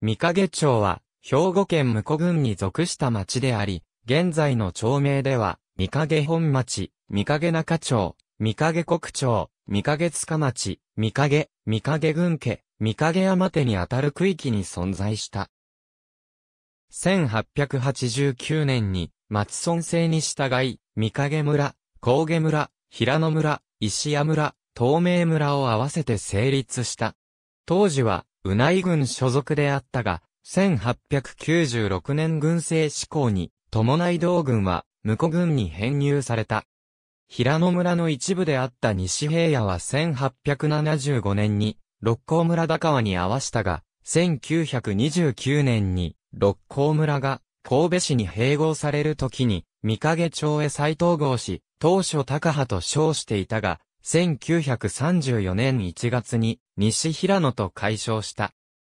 三影町は、兵庫県向庫郡に属した町であり、現在の町名では、三影本町、三影中町、三影国町、三影塚町、三影、三影郡家、三影山手にあたる区域に存在した。1889年に、松村制に従い、三影村、高下村、平野村、石屋村、東明村を合わせて成立した。当時は、うない軍所属であったが、1896年軍政施行に、伴い道軍は、婿軍に編入された。平野村の一部であった西平野は1875年に、六甲村高輪に合わしたが、1929年に、六甲村が、神戸市に併合される時に、三影町へ再統合し、当初高派と称していたが、1934年1月に西平野と解消した。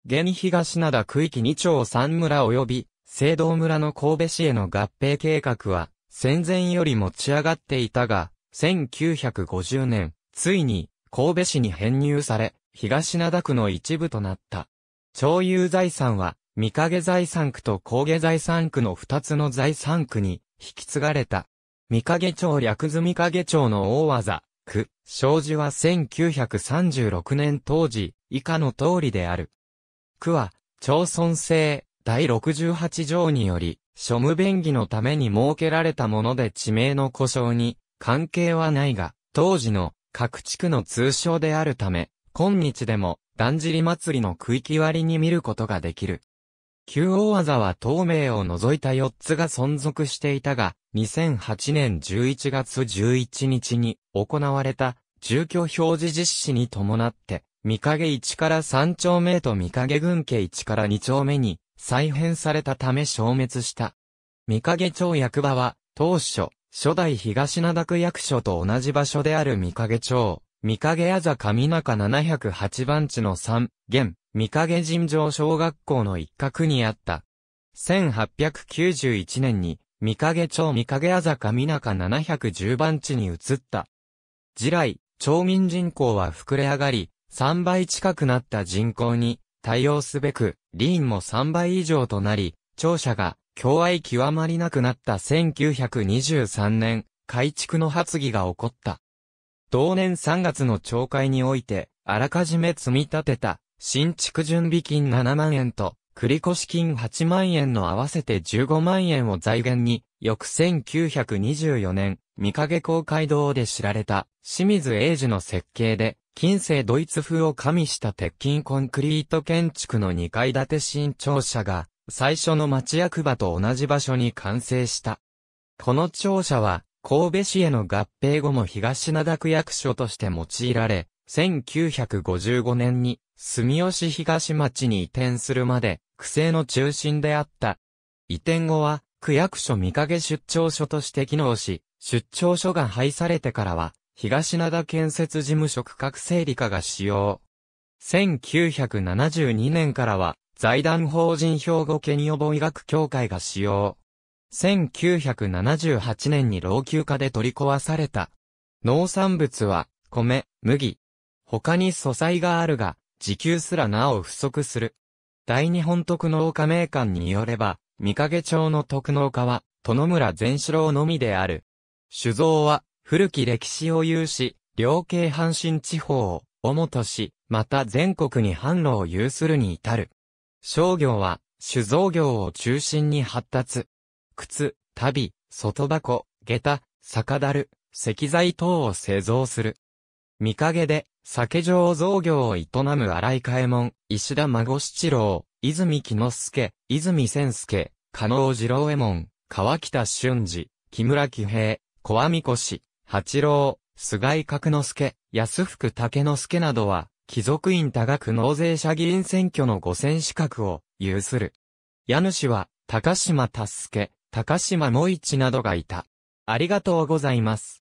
現東灘区域2町3村及び、聖堂村の神戸市への合併計画は、戦前より持ち上がっていたが、1950年、ついに、神戸市に編入され、東灘区の一部となった。町有財産は、三影財産区と高下財産区の二つの財産区に、引き継がれた。三影町略図三影町の大技、く、障子は1936年当時、以下の通りである。区は、町村制第68条により、庶務便宜のために設けられたもので地名の故障に関係はないが、当時の各地区の通称であるため、今日でも、だんじり祭りの区域割りに見ることができる。旧大技は東名を除いた4つが存続していたが、2008年11月11日に行われた住居表示実施に伴って、三影1から3丁目と三影群家1から2丁目に再編されたため消滅した。三影町役場は、当初、初代東灘区役所と同じ場所である三影町、三影あざ上中708番地の3、現、三影尋常小学校の一角にあった。1891年に、三影町三影あざ上中710番地に移った。次来、町民人口は膨れ上がり、3倍近くなった人口に、対応すべく、リーンも3倍以上となり、庁舎が、共愛極まりなくなった1923年、改築の発議が起こった。同年3月の懲戒において、あらかじめ積み立てた、新築準備金7万円と、繰越金8万円の合わせて15万円を財源に、翌1924年、三影公会堂で知られた、清水英治の設計で、近世ドイツ風を加味した鉄筋コンクリート建築の2階建て新庁舎が、最初の町役場と同じ場所に完成した。この庁舎は、神戸市への合併後も東灘区役所として用いられ、1955年に住吉東町に移転するまで、区政の中心であった。移転後は、区役所見影出張所として機能し、出張所が廃されてからは、東灘建設事務所区画整理課が使用。1972年からは、財団法人兵庫県予防医学協会が使用。1978年に老朽化で取り壊された。農産物は、米、麦。他に素材があるが、時給すらなお不足する。大日本特農家名館によれば、三影町の特農家は、殿村善志郎のみである。酒造は、古き歴史を有し、両系阪神地方を、主とし、また全国に販路を有するに至る。商業は、酒造業を中心に発達。靴、足袋、外箱、下駄、酒だる、石材等を製造する。見陰で、酒醸造業を営む荒井海右衛門、石田孫七郎、泉木之助、泉千助、加納二郎右衛門、川北俊二、木村喜平、小網越、八郎、菅井角之助、安福竹之助などは、貴族院多額納税者議員選挙の五選資格を有する。家主は、高島達助、高島萌一などがいた。ありがとうございます。